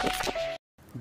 Thank you.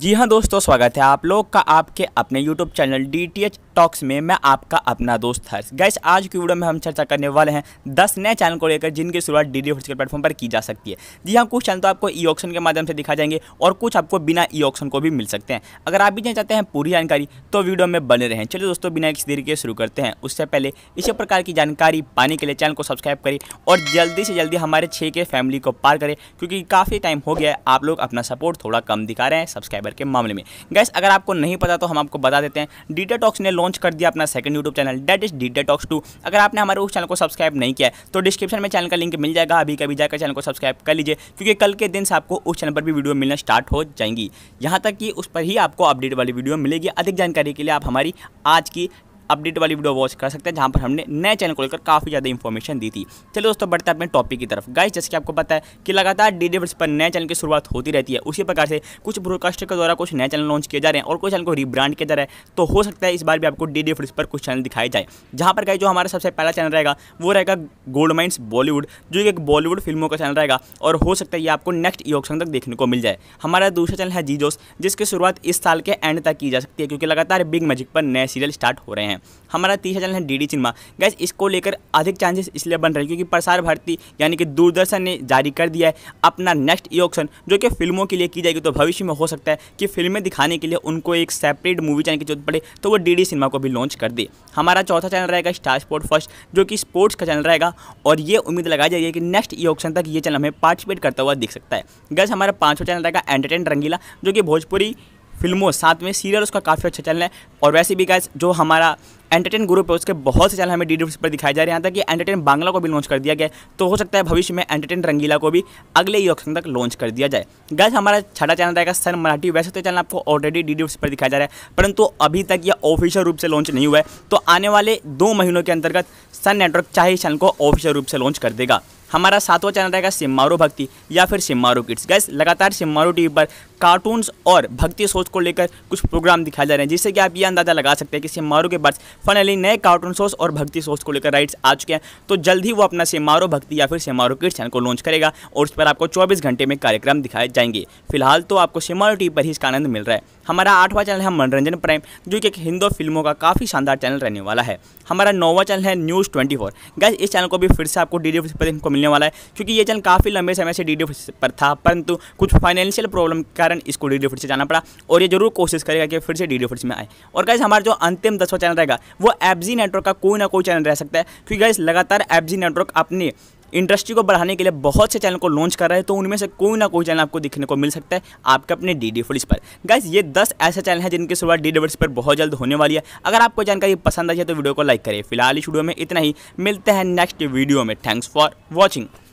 जी हाँ दोस्तों स्वागत है आप लोग का आपके अपने YouTube channel D T H talks में मैं आपका अपना दोस्त हर्ष गैस आज की वीडियो में हम चर्चा करने वाले हैं 10 नए चैनल को लेकर जिनकी शुरुआत डी डी के प्लेटफॉर्म पर की जा सकती है जी हाँ कुछ चैनल तो आपको ई ऑप्शन के माध्यम से दिखा जाएंगे और कुछ आपको बिना ई ऑप्शन को भी मिल सकते हैं अगर आप भी चाहते हैं पूरी जानकारी तो वीडियो में बने रहें चलिए दोस्तों बिना किसी देरी के शुरू करते हैं उससे पहले इसी प्रकार की जानकारी पाने के लिए चैनल को सब्सक्राइब करें और जल्दी से जल्दी हमारे छः के फैमिली को पार करें क्योंकि काफ़ी टाइम हो गया आप लोग अपना सपोर्ट थोड़ा कम दिखा रहे हैं सब्सक्राइब फाइबर के मामले में गैस अगर आपको नहीं पता तो हम आपको बता देते हैं डीटा टॉक्स ने लॉन्च कर दिया अपना second YouTube channel that is डीटा टॉक्स टू अगर आपने हमारे उस चैनल को सब्सक्राइब नहीं किया तो डिस्क्रिप्शन में चैनल का लिंक मिल जाएगा अभी कभी जाकर चैनल को सब्सक्राइब कर लीजिए क्योंकि कल के दिन से आपको उस चैनल पर भी वीडियो मिलना स्टार्ट हो जाएंगी यहाँ तक कि उस पर ही आपको अपडेट वाली वीडियो मिलेगी अधिक जानकारी के लिए आप हमारी आज की अपडेट वाली वीडियो वॉच कर सकते हैं जहाँ पर हमने नए चैनल को लेकर काफ़ी ज़्यादा इन्फॉर्मेशन दी थी चलो दोस्तों बढ़ते हैं अपने टॉपिक की तरफ गाइस जैसे कि आपको पता है कि लगातार डी डेवल्स पर नए चैनल की शुरुआत होती रहती है उसी प्रकार से कुछ ब्रोडकास्टर के द्वारा कुछ नए चैनल लॉन्च किए जा रहे हैं और कुछ चैनल को रीब्रांड किया जा रहा है तो हो सकता है इस बार भी आपको डी डेवल्स पर कुछ चैनल दिखाए जाए जहाँ पर गाइस जो हमारा सबसे पहला चैनल रहेगा वो रहेगा गोल्ड माइंस बॉलीवुड जो एक बॉलीवुड फिल्मों का चैनल रहेगा और हो सकता है ये आपको नेक्स्ट योगशन तक देखने को मिल जाए हमारा दूसरा चैनल है जीजोस जिसकी शुरुआत इस साल के एंड तक की जा सकती है क्योंकि लगातार बिग मैजिक पर नए सीरियल स्टार्ट हो रहे हैं हैं हमारा तीसरा चैनल है डी डी चिन्मा गैस इसको लेकर अधिक चांसेस इसलिए बन रहे हैं क्योंकि प्रसार भारती यानी कि दूरदर्शन ने जारी कर दिया है अपना नेक्स्ट ई ऑप्शन जो कि फिल्मों के लिए की जाएगी तो भविष्य में हो सकता है कि फिल्में दिखाने के लिए उनको एक सेपरेट मूवी चैनल की जरूरत पड़े तो वो डी डी सिनेमा को भी लॉन्च कर दे हमारा चौथा चैनल रहेगा स्टार स्पोर्ट फर्स्ट जो कि स्पोर्ट्स का चैनल रहेगा और ये उम्मीद लगाई जाएगी कि नेक्स्ट ई ऑप्शन तक ये चैनल हमें पार्टिसिपेट करता हुआ दिख सकता है गैस हमारा पाँचवा चैनल रहेगा एंटरटेन रंगीला जो कि भोजपुरी फिल्मों साथ में सीरियल उसका काफ़ी अच्छा चल रहा है और वैसे भी गैस जो हमारा एंटरटेन ग्रुप है उसके बहुत से चैनल हमें डी डी पर दिखाए जा रहे हैं यहाँ तक कि एंटरटेन बांग्ला को भी लॉन्च कर दिया गया तो हो सकता है भविष्य में एंटरटेन रंगीला को भी अगले ही ऑप्शन तक लॉन्च कर दिया जाए गैस हमारा छठा चैनल रहेगा सन मराठी वैसे तो चैनल आपको ऑलरेडी डी डी पर दिखाया जा रहा है परंतु अभी तक यह ऑफिशियल रूप से लॉन्च नहीं हुआ है तो आने वाले दो महीनों के अंतर्गत सन नेटवर्क चाहे चैनल को ऑफिशियल रूप से लॉन्च कर देगा हमारा सातवां चैनल रहेगा सिम्मारू भक्ति या फिर सिम्मारू किड्स गैस लगातार सिम्मारू टीवी पर कार्टून्स और भक्ति सोच को लेकर कुछ प्रोग्राम दिखाए जा रहे हैं जिससे कि आप ये अंदाज़ा लगा सकते हैं कि सिम्मारू के पास फाइनली नए कार्टून सोच और भक्ति सोच को लेकर राइट्स आ चुके हैं तो जल्द ही वो अपना सिम्मारू भक्ति या फिर सिम्मारू किड्स चैनल को लॉन्च करेगा और उस पर आपको चौबीस घंटे में कार्यक्रम दिखाए जाएंगे फिलहाल तो आपको सिम्मारू टीवी पर ही इसका आनंद मिल रहा है हमारा आठवां चैनल है मनोरंजन प्राइम जो कि एक हिंदू फिल्मों का काफ़ी शानदार चैनल रहने वाला है हमारा नौवा चैनल है न्यूज़ ट्वेंटी फोर गैस इस चैनल को भी फिर से आपको डी डी को मिलने वाला है क्योंकि ये चैनल काफ़ी लंबे समय से डी पर था परंतु कुछ फाइनेंशियल प्रॉब्लम के कारण इसको डी से जाना पड़ा और ये जरूर कोशिश करेगा कि फिर से डी में आए और गैस हमारा जो अंतिम दसवा चैनल रहेगा वो एफ नेटवर्क का कोई ना कोई चैनल रह सकता है क्योंकि गैस लगातार एफ नेटवर्क अपने इंडस्ट्री को बढ़ाने के लिए बहुत से चैनल को लॉन्च कर रहे हैं तो उनमें से कोई ना कोई चैनल आपको दिखने को मिल सकता है आपके अपने डी डी फुलिस पर गाइज ये दस ऐसे चैनल हैं जिनकी शुरुआत डी डी पर बहुत जल्द होने वाली है अगर आपको जानकारी पसंद आई है तो वीडियो को लाइक करें फिलहाल इस वीडियो में इतना ही मिलते हैं नेक्स्ट वीडियो में थैंक्स फॉर वॉचिंग